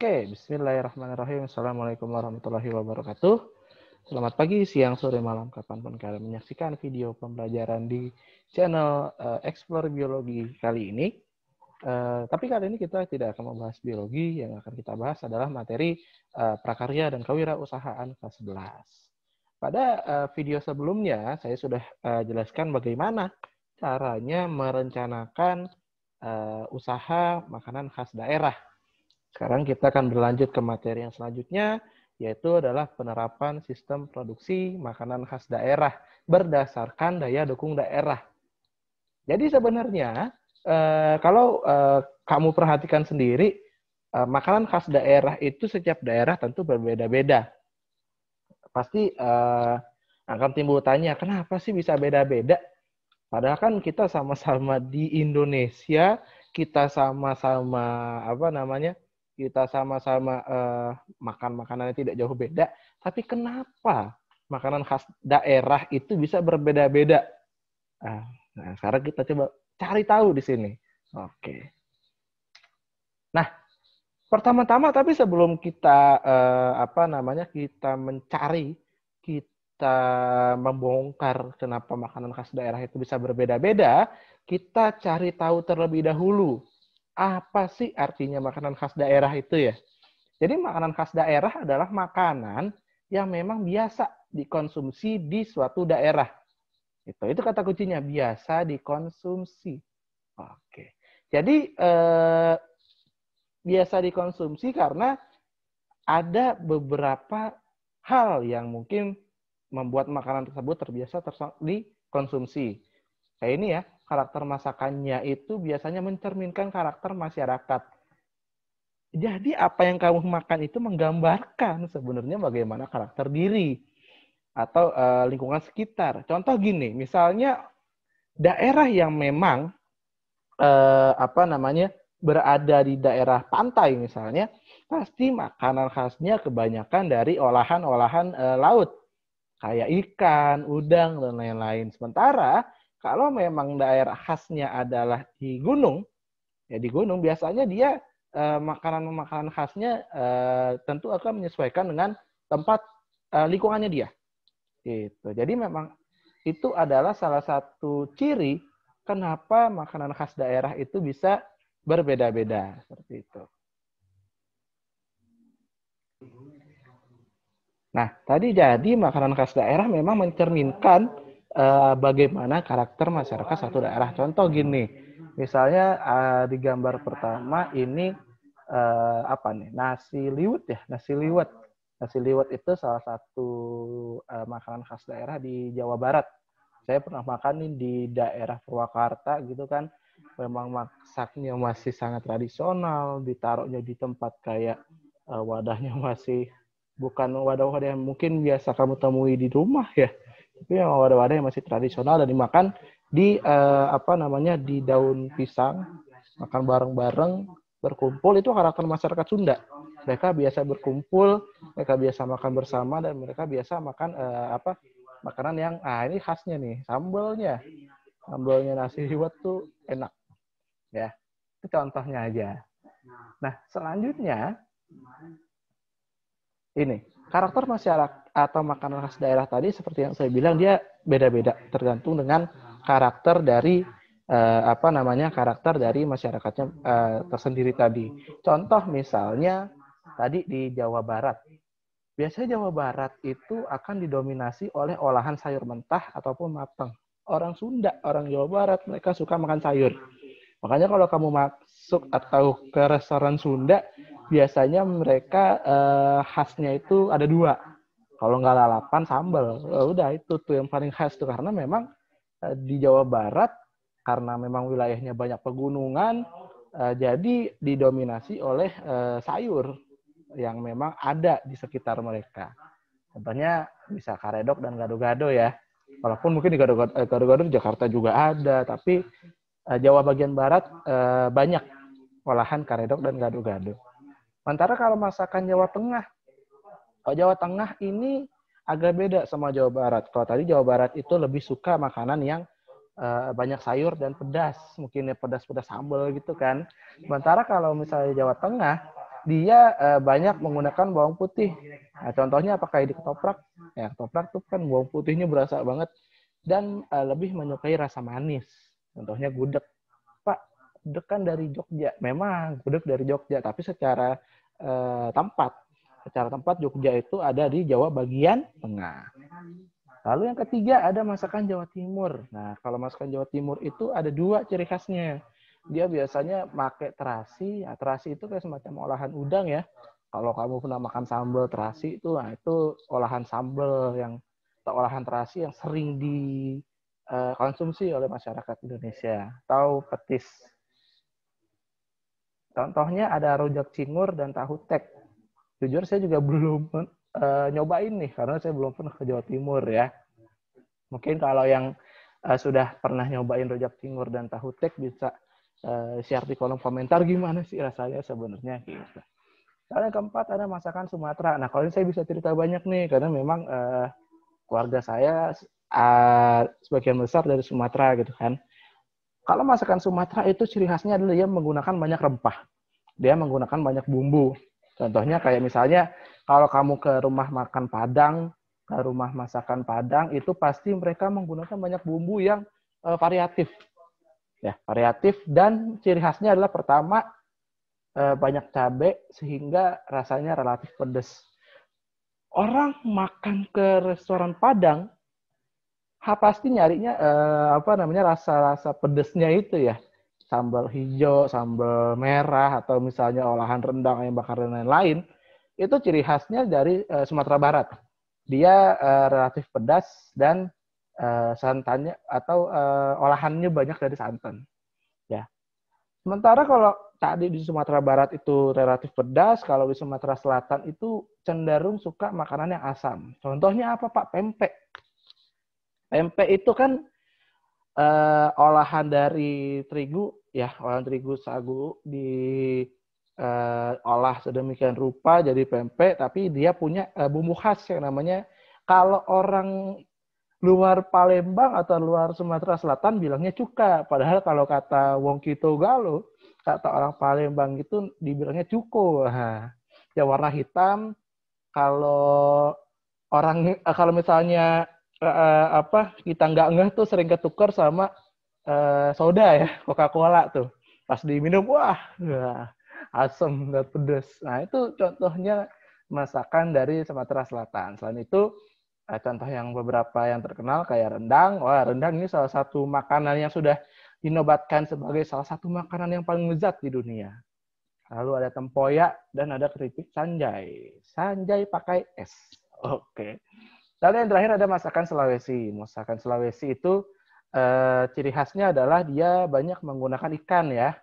Oke, bismillahirrahmanirrahim. Assalamualaikum warahmatullahi wabarakatuh. Selamat pagi, siang, sore, malam, kapanpun kalian menyaksikan video pembelajaran di channel uh, Explore Biologi kali ini. Uh, tapi kali ini kita tidak akan membahas biologi, yang akan kita bahas adalah materi uh, prakarya dan kewirausahaan kelas 11. Pada uh, video sebelumnya, saya sudah uh, jelaskan bagaimana caranya merencanakan uh, usaha makanan khas daerah sekarang kita akan berlanjut ke materi yang selanjutnya, yaitu adalah penerapan sistem produksi makanan khas daerah berdasarkan daya dukung daerah. Jadi sebenarnya eh, kalau eh, kamu perhatikan sendiri, eh, makanan khas daerah itu setiap daerah tentu berbeda-beda. Pasti akan timbul tanya, kenapa sih bisa beda-beda? Padahal kan kita sama-sama di Indonesia, kita sama-sama apa namanya kita sama-sama uh, makan makanannya tidak jauh beda, tapi kenapa makanan khas daerah itu bisa berbeda-beda? Nah, nah, sekarang kita coba cari tahu di sini. Oke. Nah, pertama-tama tapi sebelum kita uh, apa namanya kita mencari, kita membongkar kenapa makanan khas daerah itu bisa berbeda-beda, kita cari tahu terlebih dahulu apa sih artinya makanan khas daerah itu ya? Jadi makanan khas daerah adalah makanan yang memang biasa dikonsumsi di suatu daerah. Itu itu kata kuncinya biasa dikonsumsi. Oke. Jadi eh, biasa dikonsumsi karena ada beberapa hal yang mungkin membuat makanan tersebut terbiasa dikonsumsi. Kayak ini ya, karakter masakannya itu biasanya mencerminkan karakter masyarakat. Jadi apa yang kamu makan itu menggambarkan sebenarnya bagaimana karakter diri atau uh, lingkungan sekitar. Contoh gini, misalnya daerah yang memang uh, apa namanya berada di daerah pantai misalnya pasti makanan khasnya kebanyakan dari olahan-olahan uh, laut kayak ikan, udang dan lain-lain. Sementara kalau memang daerah khasnya adalah di gunung, ya di gunung biasanya dia eh, makanan-makanan eh, khasnya eh, tentu akan menyesuaikan dengan tempat eh, lingkungannya dia. Gitu. Jadi memang itu adalah salah satu ciri kenapa makanan khas daerah itu bisa berbeda-beda seperti itu. Nah, tadi jadi makanan khas daerah memang mencerminkan uh, bagaimana karakter masyarakat satu daerah. Contoh gini, misalnya uh, di gambar pertama ini uh, apa nih? Nasi liwet ya, nasi liwet. Nasi liwet itu salah satu uh, makanan khas daerah di Jawa Barat. Saya pernah makan nih di daerah Purwakarta gitu kan. Memang masaknya masih sangat tradisional, ditaruhnya di tempat kayak uh, wadahnya masih bukan wadah-wadah yang mungkin biasa kamu temui di rumah ya. Tapi yang wadah-wadah yang masih tradisional dan dimakan di uh, apa namanya di daun pisang, makan bareng-bareng, berkumpul itu karakter masyarakat Sunda. Mereka biasa berkumpul, mereka biasa makan bersama dan mereka biasa makan uh, apa makanan yang ah ini khasnya nih sambalnya sambalnya nasi liwet tuh enak ya itu contohnya aja nah selanjutnya ini karakter masyarakat atau makanan khas daerah tadi seperti yang saya bilang dia beda-beda tergantung dengan karakter dari uh, apa namanya karakter dari masyarakatnya uh, tersendiri tadi. Contoh misalnya tadi di Jawa Barat. Biasanya Jawa Barat itu akan didominasi oleh olahan sayur mentah ataupun matang. Orang Sunda, orang Jawa Barat mereka suka makan sayur. Makanya kalau kamu masuk atau ke restoran Sunda, biasanya mereka eh, khasnya itu ada dua. Kalau nggak lalapan sambal, ya udah itu tuh yang paling khas tuh karena memang eh, di Jawa Barat karena memang wilayahnya banyak pegunungan, eh, jadi didominasi oleh eh, sayur yang memang ada di sekitar mereka. Contohnya bisa karedok dan gado-gado ya. Walaupun mungkin di gado-gado Jakarta juga ada, tapi Jawa bagian barat banyak olahan karedok dan gado-gado. Sementara kalau masakan Jawa Tengah kalau Jawa Tengah ini agak beda sama Jawa Barat. Kalau tadi Jawa Barat itu lebih suka makanan yang uh, banyak sayur dan pedas, mungkin ya pedas-pedas sambal gitu kan. Sementara kalau misalnya Jawa Tengah, dia uh, banyak menggunakan bawang putih. Nah, contohnya apakah di ketoprak? Ya, ketoprak tuh kan bawang putihnya berasa banget dan uh, lebih menyukai rasa manis. Contohnya gudeg. Pak, gudeg kan dari Jogja. Memang gudeg dari Jogja, tapi secara uh, tempat secara tempat Jogja itu ada di Jawa bagian tengah. Lalu yang ketiga ada masakan Jawa Timur. Nah, kalau masakan Jawa Timur itu ada dua ciri khasnya. Dia biasanya pakai terasi. Ya, terasi itu kayak semacam olahan udang ya. Kalau kamu pernah makan sambal terasi itu, nah itu olahan sambal yang atau olahan terasi yang sering dikonsumsi eh, oleh masyarakat Indonesia. Tahu petis. Contohnya ada rujak cingur dan tahu tek jujur saya juga belum uh, nyobain nih karena saya belum pernah ke Jawa Timur ya. Mungkin kalau yang uh, sudah pernah nyobain rujak timur dan tahu tek bisa uh, share di kolom komentar gimana sih rasanya sebenarnya gitu. Lalu yang keempat ada masakan Sumatera. Nah kalau ini saya bisa cerita banyak nih karena memang uh, keluarga saya uh, sebagian besar dari Sumatera gitu kan. Kalau masakan Sumatera itu ciri khasnya adalah dia menggunakan banyak rempah. Dia menggunakan banyak bumbu. Contohnya kayak misalnya kalau kamu ke rumah makan Padang, ke rumah masakan Padang itu pasti mereka menggunakan banyak bumbu yang uh, variatif. Ya, variatif dan ciri khasnya adalah pertama uh, banyak cabe sehingga rasanya relatif pedas. Orang makan ke restoran Padang ha, pasti nyarinya uh, apa namanya rasa-rasa pedesnya itu ya sambal hijau, sambal merah, atau misalnya olahan rendang ayam bakar dan lain-lain, itu ciri khasnya dari uh, Sumatera Barat. Dia uh, relatif pedas dan uh, santannya atau uh, olahannya banyak dari santan. Ya. Sementara kalau tadi di Sumatera Barat itu relatif pedas, kalau di Sumatera Selatan itu cenderung suka makanan yang asam. Contohnya apa Pak? Pempek. Pempek itu kan uh, olahan dari terigu ya olahan terigu sagu di uh, olah sedemikian rupa jadi pempek tapi dia punya uh, bumbu khas yang namanya kalau orang luar Palembang atau luar Sumatera Selatan bilangnya cuka padahal kalau kata Wong Kito Galo kata orang Palembang itu dibilangnya cuko ya warna hitam kalau orang eh, kalau misalnya apa kita nggak ngeh tuh sering ketukar sama uh, soda ya, Coca-Cola tuh. Pas diminum, wah, wah asam nggak pedas. Nah, itu contohnya masakan dari Sumatera Selatan. Selain itu, eh, contoh yang beberapa yang terkenal kayak rendang. Wah, rendang ini salah satu makanan yang sudah dinobatkan sebagai salah satu makanan yang paling lezat di dunia. Lalu ada tempoyak dan ada keripik sanjai. Sanjai pakai es. Oke. Okay. Lalu yang terakhir ada masakan Sulawesi. Masakan Sulawesi itu uh, ciri khasnya adalah dia banyak menggunakan ikan ya.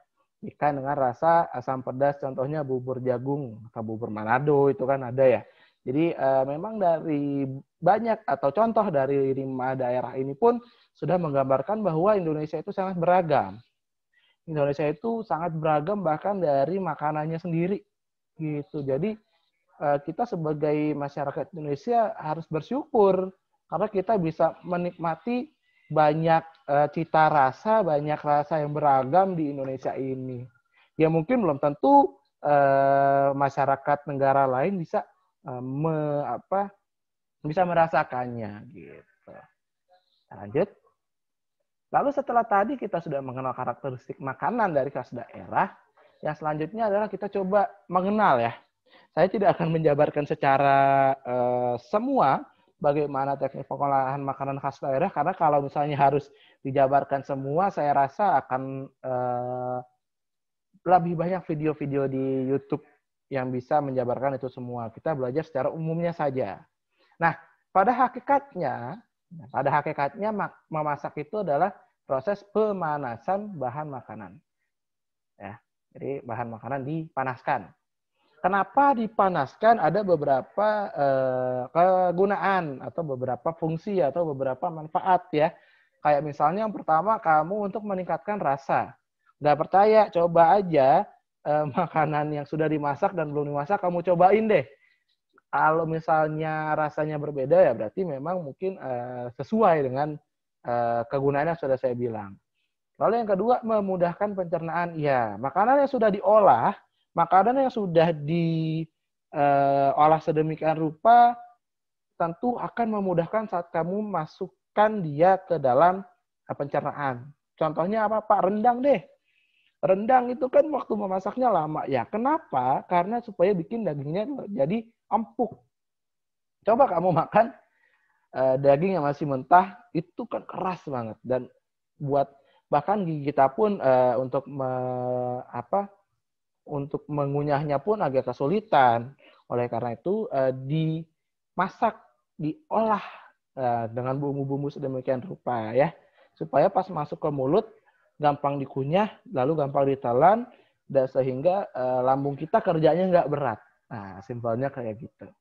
Ikan dengan rasa asam pedas, contohnya bubur jagung atau bubur Manado itu kan ada ya. Jadi uh, memang dari banyak atau contoh dari lima daerah ini pun sudah menggambarkan bahwa Indonesia itu sangat beragam. Indonesia itu sangat beragam bahkan dari makanannya sendiri gitu. Jadi eh, kita sebagai masyarakat Indonesia harus bersyukur karena kita bisa menikmati banyak uh, cita rasa, banyak rasa yang beragam di Indonesia ini. Ya mungkin belum tentu uh, masyarakat negara lain bisa uh, me, apa bisa merasakannya gitu. Lanjut. Lalu setelah tadi kita sudah mengenal karakteristik makanan dari khas daerah, yang selanjutnya adalah kita coba mengenal ya. Saya tidak akan menjabarkan secara uh, semua bagaimana teknik pengolahan makanan khas daerah karena kalau misalnya harus dijabarkan semua saya rasa akan eh, lebih banyak video-video di YouTube yang bisa menjabarkan itu semua. Kita belajar secara umumnya saja. Nah, pada hakikatnya, pada hakikatnya memasak itu adalah proses pemanasan bahan makanan. Ya, jadi bahan makanan dipanaskan. Kenapa dipanaskan ada beberapa eh, kegunaan atau beberapa fungsi atau beberapa manfaat ya. Kayak misalnya yang pertama kamu untuk meningkatkan rasa. Udah percaya, coba aja eh, makanan yang sudah dimasak dan belum dimasak kamu cobain deh. Kalau misalnya rasanya berbeda ya berarti memang mungkin eh, sesuai dengan eh, yang sudah saya bilang. Lalu yang kedua memudahkan pencernaan. Ya, makanan yang sudah diolah makanan yang sudah diolah eh, uh, sedemikian rupa tentu akan memudahkan saat kamu masukkan dia ke dalam eh, pencernaan. Contohnya apa Pak? Rendang deh. Rendang itu kan waktu memasaknya lama ya. Kenapa? Karena supaya bikin dagingnya jadi empuk. Coba kamu makan uh, daging yang masih mentah itu kan keras banget dan buat bahkan gigi kita pun uh, untuk me, apa untuk mengunyahnya pun agak kesulitan. Oleh karena itu uh, dimasak, diolah uh, dengan bumbu-bumbu sedemikian rupa ya, supaya pas masuk ke mulut gampang dikunyah, lalu gampang ditelan, dan sehingga uh, lambung kita kerjanya nggak berat. Nah, simpelnya kayak gitu.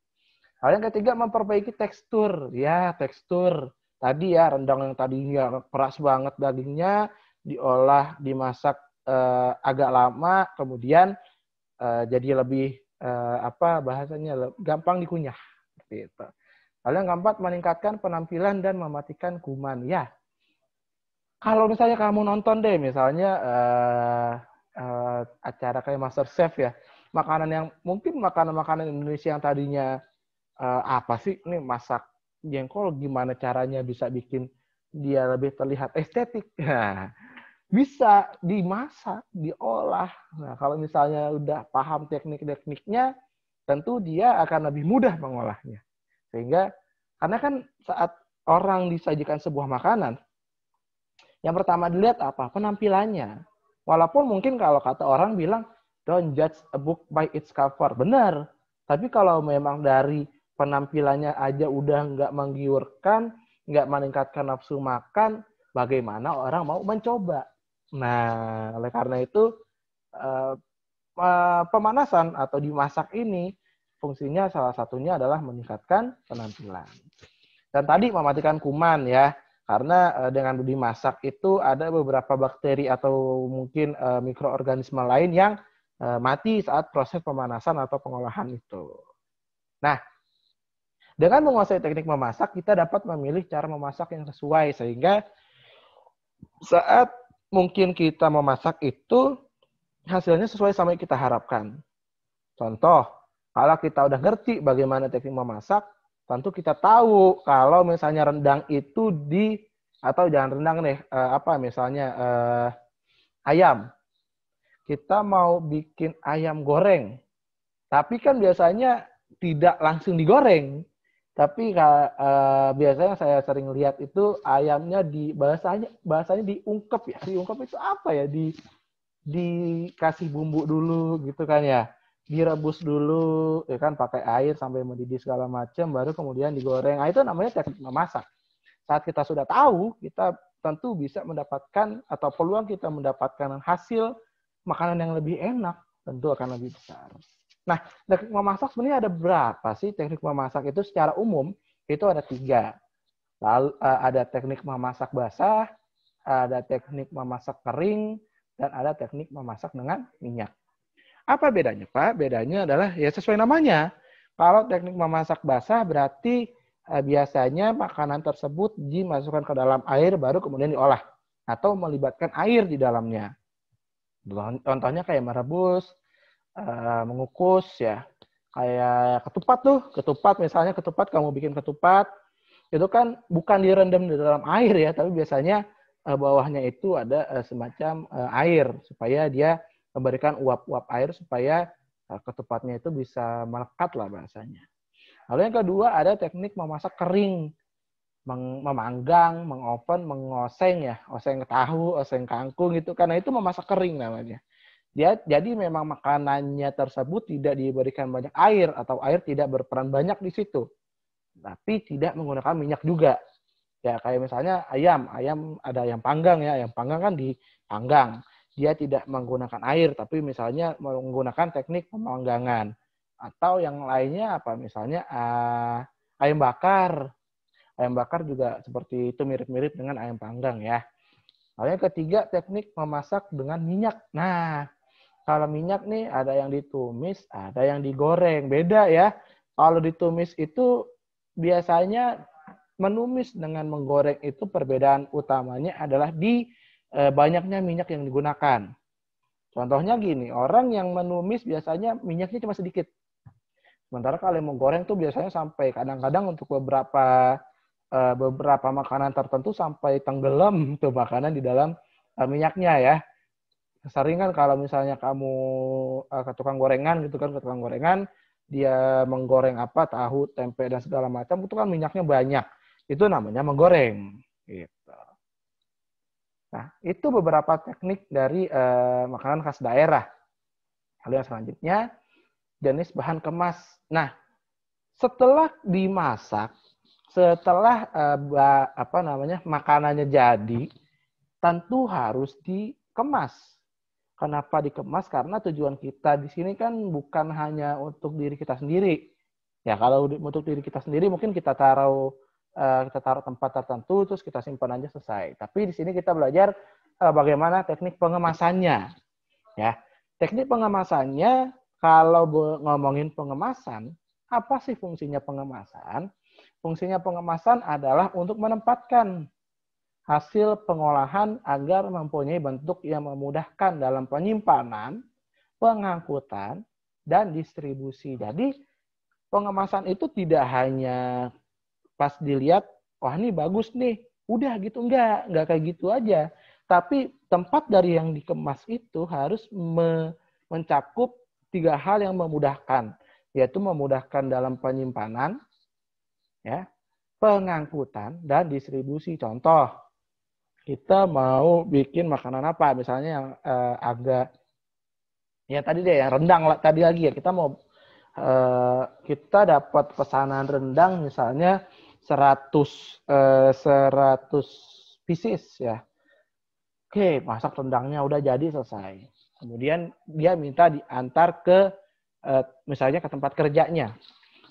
Hal yang ketiga memperbaiki tekstur, ya tekstur. Tadi ya rendang yang tadinya keras banget dagingnya diolah dimasak uh, agak lama kemudian uh, jadi lebih uh, apa bahasanya gampang dikunyah seperti itu. Lalu yang keempat meningkatkan penampilan dan mematikan kuman. Ya, kalau misalnya kamu nonton deh misalnya uh, uh, acara kayak Master Chef ya, makanan yang mungkin makanan-makanan Indonesia yang tadinya uh, apa sih ini masak jengkol gimana caranya bisa bikin dia lebih terlihat estetik. Nah, bisa dimasak, diolah. Nah, kalau misalnya udah paham teknik-tekniknya, tentu dia akan lebih mudah mengolahnya. Sehingga karena kan saat orang disajikan sebuah makanan, yang pertama dilihat apa? Penampilannya. Walaupun mungkin kalau kata orang bilang, don't judge a book by its cover. Benar. Tapi kalau memang dari penampilannya aja udah nggak menggiurkan, nggak meningkatkan nafsu makan, bagaimana orang mau mencoba. Nah, oleh karena itu eh, pemanasan atau dimasak ini fungsinya salah satunya adalah meningkatkan penampilan. Dan tadi mematikan kuman ya, karena eh, dengan dimasak itu ada beberapa bakteri atau mungkin eh, mikroorganisme lain yang mati saat proses pemanasan atau pengolahan itu. Nah, dengan menguasai teknik memasak, kita dapat memilih cara memasak yang sesuai sehingga saat mungkin kita memasak itu hasilnya sesuai sama yang kita harapkan. Contoh, kalau kita udah ngerti bagaimana teknik memasak, tentu kita tahu kalau misalnya rendang itu di atau jangan rendang nih eh, apa misalnya eh, ayam. Kita mau bikin ayam goreng, tapi kan biasanya tidak langsung digoreng. Tapi uh, biasanya saya sering lihat itu ayamnya di bahasanya bahasanya diungkep ya. Diungkep itu apa ya? Di dikasih bumbu dulu gitu kan ya. Direbus dulu ya kan pakai air sampai mendidih segala macam baru kemudian digoreng. Nah, itu namanya teknik memasak. Saat kita sudah tahu, kita tentu bisa mendapatkan atau peluang kita mendapatkan hasil makanan yang lebih enak tentu akan lebih besar. Nah, teknik memasak sebenarnya ada berapa sih teknik memasak itu secara umum? Itu ada tiga. Lalu eh, ada teknik memasak basah, ada teknik memasak kering, dan ada teknik memasak dengan minyak. Apa bedanya, Pak? Bedanya adalah ya sesuai namanya. Kalau teknik memasak basah berarti eh, biasanya makanan tersebut dimasukkan ke dalam air baru kemudian diolah atau melibatkan air di dalamnya. Contohnya kayak merebus, Eh, mengukus ya kayak ketupat tuh ketupat misalnya ketupat kamu bikin ketupat itu kan bukan direndam di dalam air ya tapi biasanya uh, bawahnya itu ada uh, semacam uh, air supaya dia memberikan uap-uap air supaya uh, ketupatnya itu bisa melekat lah bahasanya lalu yang kedua ada teknik memasak kering memanggang, mengoven, mengoseng ya, oseng tahu, oseng kangkung gitu karena itu memasak kering namanya. Dia, jadi memang makanannya tersebut tidak diberikan banyak air atau air tidak berperan banyak di situ. Tapi tidak menggunakan minyak juga. Ya kayak misalnya ayam, ayam ada ayam panggang ya, ayam panggang kan dipanggang. Dia tidak menggunakan air tapi misalnya menggunakan teknik pemanggangan. Atau yang lainnya apa misalnya uh, ayam bakar. Ayam bakar juga seperti itu mirip-mirip dengan ayam panggang ya. Lalu yang ketiga teknik memasak dengan minyak. Nah, kalau minyak nih ada yang ditumis, ada yang digoreng. Beda ya. Kalau ditumis itu biasanya menumis dengan menggoreng itu perbedaan utamanya adalah di e, banyaknya minyak yang digunakan. Contohnya gini, orang yang menumis biasanya minyaknya cuma sedikit. Sementara kalau yang menggoreng tuh biasanya sampai kadang-kadang untuk beberapa e, beberapa makanan tertentu sampai tenggelam tuh makanan di dalam e, minyaknya ya sering kan kalau misalnya kamu uh, ke tukang gorengan gitu kan ke tukang gorengan dia menggoreng apa tahu tempe dan segala macam itu kan minyaknya banyak itu namanya menggoreng gitu nah itu beberapa teknik dari uh, makanan khas daerah lalu yang selanjutnya jenis bahan kemas nah setelah dimasak setelah uh, eh, bah, apa namanya makanannya jadi tentu harus dikemas Kenapa dikemas? Karena tujuan kita di sini kan bukan hanya untuk diri kita sendiri. Ya kalau untuk diri kita sendiri mungkin kita taruh uh, kita taruh tempat tertentu terus kita simpan aja selesai. Tapi di sini kita belajar uh, bagaimana teknik pengemasannya. Ya. Teknik pengemasannya kalau ngomongin pengemasan, apa sih fungsinya pengemasan? Fungsinya pengemasan adalah untuk menempatkan hasil pengolahan agar mempunyai bentuk yang memudahkan dalam penyimpanan, pengangkutan, dan distribusi. Jadi pengemasan itu tidak hanya pas dilihat, wah ini bagus nih, udah gitu enggak, enggak kayak gitu aja. Tapi tempat dari yang dikemas itu harus me mencakup tiga hal yang memudahkan, yaitu memudahkan dalam penyimpanan, ya, pengangkutan dan distribusi. Contoh, kita mau bikin makanan apa misalnya yang uh, agak ya tadi deh yang rendang lah, tadi lagi ya kita mau uh, kita dapat pesanan rendang misalnya 100 uh, 100 pieces ya oke masak rendangnya udah jadi selesai kemudian dia minta diantar ke uh, misalnya ke tempat kerjanya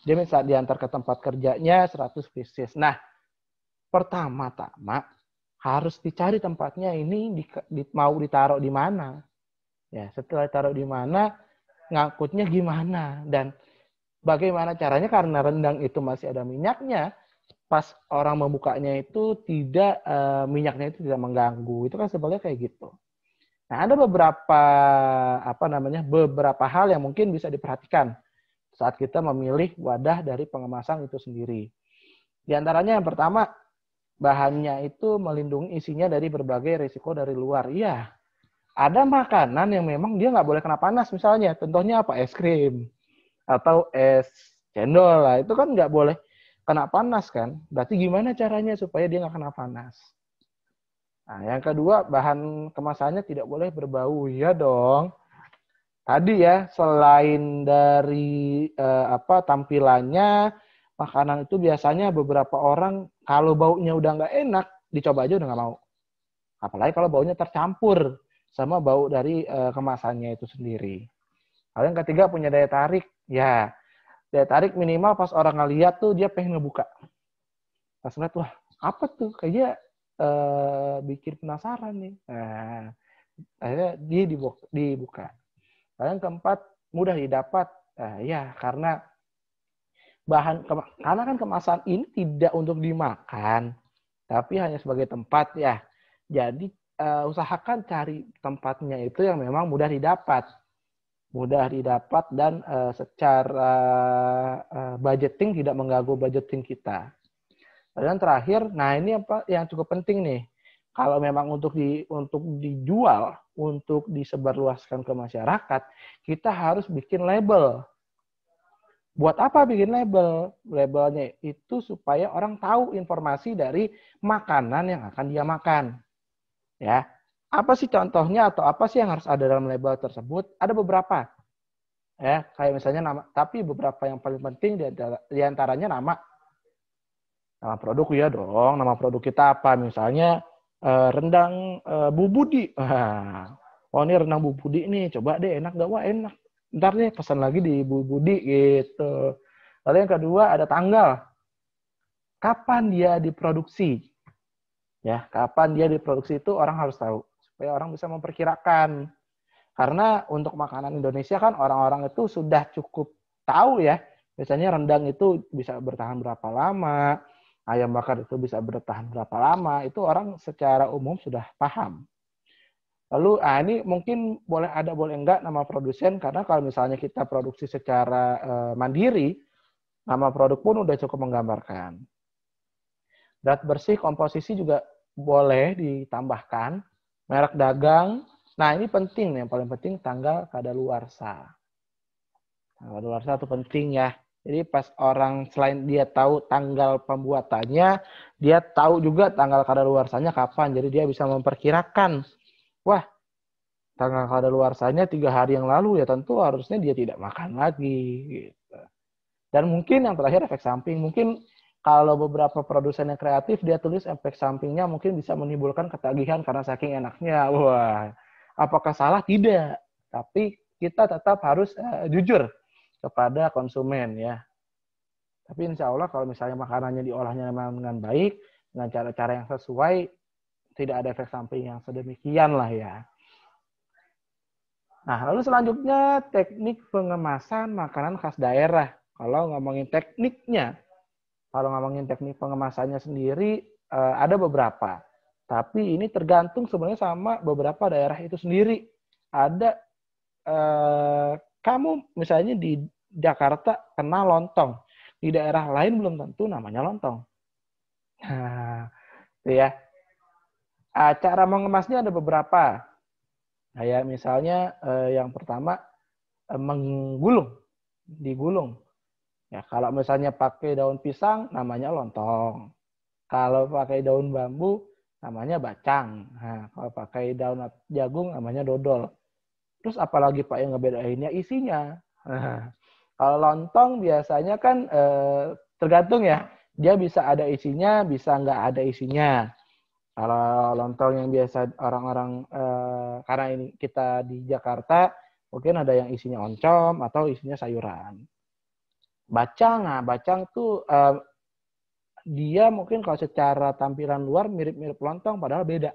dia minta diantar ke tempat kerjanya 100 pieces nah pertama-tama harus dicari tempatnya ini di, di, mau ditaruh di mana. Ya, setelah taruh di mana, ngangkutnya gimana dan bagaimana caranya karena rendang itu masih ada minyaknya, pas orang membukanya itu tidak uh, minyaknya itu tidak mengganggu. Itu kan sebenarnya kayak gitu. Nah, ada beberapa apa namanya? beberapa hal yang mungkin bisa diperhatikan saat kita memilih wadah dari pengemasan itu sendiri. Di antaranya yang pertama bahannya itu melindungi isinya dari berbagai risiko dari luar. Iya, ada makanan yang memang dia nggak boleh kena panas misalnya. Contohnya apa? Es krim atau es cendol lah. Itu kan nggak boleh kena panas kan. Berarti gimana caranya supaya dia nggak kena panas? Nah, yang kedua, bahan kemasannya tidak boleh berbau. Ya dong. Tadi ya, selain dari eh, apa tampilannya, makanan itu biasanya beberapa orang kalau baunya udah nggak enak dicoba aja udah nggak mau apalagi kalau baunya tercampur sama bau dari e, kemasannya itu sendiri lalu yang ketiga punya daya tarik ya daya tarik minimal pas orang ngeliat tuh dia pengen ngebuka pas ngeliat wah apa tuh kayaknya e, eh, bikin penasaran nih nah, akhirnya dia dibuka, dibuka. yang keempat mudah didapat nah, ya karena bahan karena kan kemasan ini tidak untuk dimakan, tapi hanya sebagai tempat ya. Jadi uh, usahakan cari tempatnya itu yang memang mudah didapat, mudah didapat dan uh, secara uh, budgeting tidak mengganggu budgeting kita. Dan terakhir, nah ini apa yang cukup penting nih. Kalau memang untuk di untuk dijual, untuk disebarluaskan ke masyarakat, kita harus bikin label buat apa bikin label? Labelnya itu supaya orang tahu informasi dari makanan yang akan dia makan. Ya. Apa sih contohnya atau apa sih yang harus ada dalam label tersebut? Ada beberapa. Ya, kayak misalnya nama, tapi beberapa yang paling penting diantaranya nama nama produk ya dong, nama produk kita apa misalnya eh, rendang eh, bubudi. Wah, oh ini rendang bubudi nih, coba deh enak gak? Wah enak ntar deh pesan lagi di Bu Budi gitu. Lalu yang kedua ada tanggal. Kapan dia diproduksi? Ya, kapan dia diproduksi itu orang harus tahu supaya orang bisa memperkirakan. Karena untuk makanan Indonesia kan orang-orang itu sudah cukup tahu ya. Biasanya rendang itu bisa bertahan berapa lama, ayam bakar itu bisa bertahan berapa lama, itu orang secara umum sudah paham. Lalu ah ini mungkin boleh ada boleh enggak nama produsen karena kalau misalnya kita produksi secara eh, mandiri nama produk pun udah cukup menggambarkan. Berat bersih komposisi juga boleh ditambahkan merek dagang. Nah, ini penting yang paling penting tanggal kadaluarsa. tanggal Kadaluarsa itu penting ya. Jadi pas orang selain dia tahu tanggal pembuatannya, dia tahu juga tanggal kadaluarsanya kapan. Jadi dia bisa memperkirakan wah tanggal sahnya tiga hari yang lalu ya tentu harusnya dia tidak makan lagi gitu. Dan mungkin yang terakhir efek samping mungkin kalau beberapa produsen yang kreatif dia tulis efek sampingnya mungkin bisa menimbulkan ketagihan karena saking enaknya. Wah, apakah salah? Tidak. Tapi kita tetap harus uh, jujur kepada konsumen ya. Tapi insya Allah kalau misalnya makanannya diolahnya dengan baik, dengan cara-cara yang sesuai, tidak ada efek samping yang sedemikian lah ya. Nah, lalu selanjutnya teknik pengemasan makanan khas daerah. Kalau ngomongin tekniknya, kalau ngomongin teknik pengemasannya sendiri, eh, ada beberapa. Tapi ini tergantung sebenarnya sama beberapa daerah itu sendiri. Ada eh, kamu misalnya di Jakarta kenal lontong, di daerah lain belum tentu namanya lontong. Nah, itu ya. Ah, cara mengemasnya ada beberapa. Kayak misalnya eh, yang pertama eh, menggulung, digulung. Ya, kalau misalnya pakai daun pisang namanya lontong. Kalau pakai daun bambu namanya bacang. Nah, kalau pakai daun jagung namanya dodol. Terus apalagi Pak yang ngebedainnya isinya. Nah, kalau lontong biasanya kan eh, tergantung ya, dia bisa ada isinya, bisa nggak ada isinya kalau lontong yang biasa orang-orang uh, karena ini kita di Jakarta mungkin ada yang isinya oncom atau isinya sayuran. Bacang, nah bacang tuh uh, dia mungkin kalau secara tampilan luar mirip-mirip lontong padahal beda.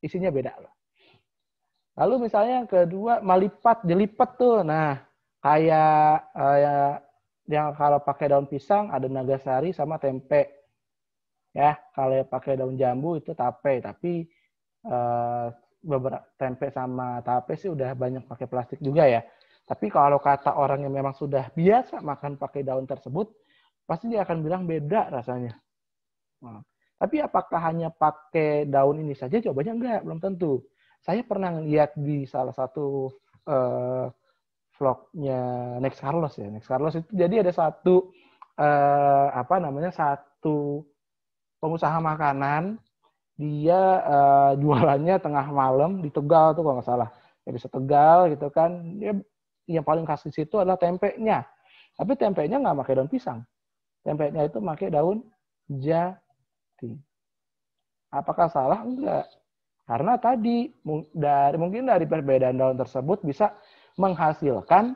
Isinya beda loh. Lalu misalnya yang kedua melipat, dilipat tuh. Nah, kayak uh, yang kalau pakai daun pisang ada nagasari sama tempe ya kalau pakai daun jambu itu tape tapi uh, beberapa tempe sama tape sih udah banyak pakai plastik juga ya tapi kalau kata orang yang memang sudah biasa makan pakai daun tersebut pasti dia akan bilang beda rasanya nah, tapi apakah hanya pakai daun ini saja jawabannya enggak belum tentu saya pernah lihat di salah satu uh, vlognya Next Carlos ya Next Carlos itu jadi ada satu uh, apa namanya satu pengusaha makanan dia uh, jualannya tengah malam di Tegal tuh kalau nggak salah ya bisa Tegal gitu kan dia yang paling khas di situ adalah tempenya tapi tempenya nggak pakai daun pisang tempenya itu pakai daun jati apakah salah enggak karena tadi dari mungkin dari perbedaan daun tersebut bisa menghasilkan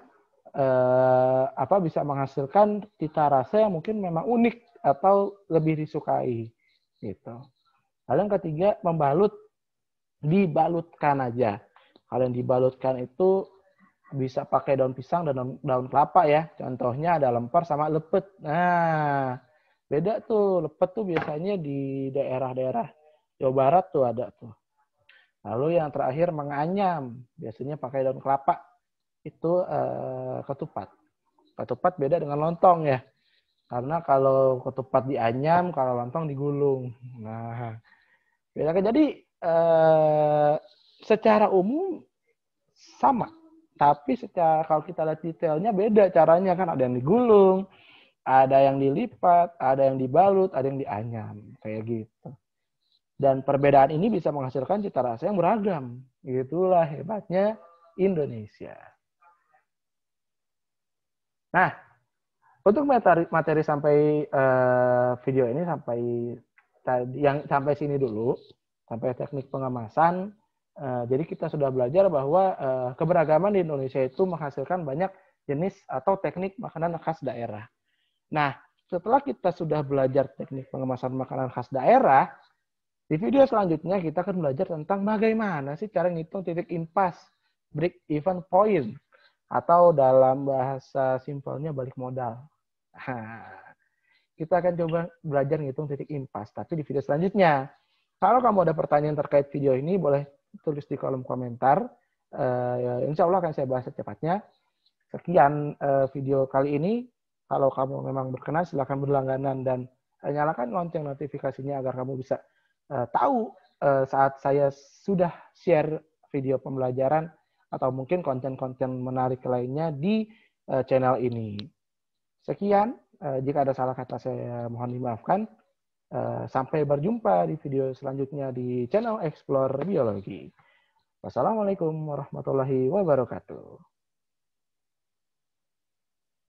eh, apa bisa menghasilkan cita rasa yang mungkin memang unik atau lebih disukai Gitu. Lalu yang ketiga, membalut. Dibalutkan aja. Kalian dibalutkan itu bisa pakai daun pisang dan daun, daun kelapa ya. Contohnya ada lempar sama lepet. Nah, beda tuh. Lepet tuh biasanya di daerah-daerah Jawa Barat tuh ada tuh. Lalu yang terakhir menganyam, biasanya pakai daun kelapa. Itu eh, ketupat. Ketupat beda dengan lontong ya. Karena kalau ketupat dianyam, kalau lontong digulung. Nah, bedakan. Jadi eh, secara umum sama, tapi secara kalau kita lihat detailnya beda caranya kan ada yang digulung, ada yang dilipat, ada yang dibalut, ada yang dianyam kayak gitu. Dan perbedaan ini bisa menghasilkan cita rasa yang beragam. Itulah hebatnya Indonesia. Nah, untuk materi, materi sampai uh, video ini sampai tadi yang sampai sini dulu sampai teknik pengemasan. Uh, jadi kita sudah belajar bahwa uh, keberagaman di Indonesia itu menghasilkan banyak jenis atau teknik makanan khas daerah. Nah, setelah kita sudah belajar teknik pengemasan makanan khas daerah, di video selanjutnya kita akan belajar tentang bagaimana sih cara ngitung titik impas, break even point, atau dalam bahasa simpelnya balik modal. Kita akan coba belajar ngitung titik impas, tapi di video selanjutnya. Kalau kamu ada pertanyaan terkait video ini, boleh tulis di kolom komentar. Eh, ya, insya Allah akan saya bahas secepatnya. Sekian eh, video kali ini. Kalau kamu memang berkenan, silahkan berlangganan dan eh, nyalakan lonceng notifikasinya agar kamu bisa tahu saat saya sudah share video pembelajaran atau mungkin konten-konten menarik lainnya di channel ini. Sekian, eh, jika ada salah kata saya mohon dimaafkan. Eh, sampai berjumpa di video selanjutnya di channel Explore Biologi. Wassalamualaikum warahmatullahi wabarakatuh.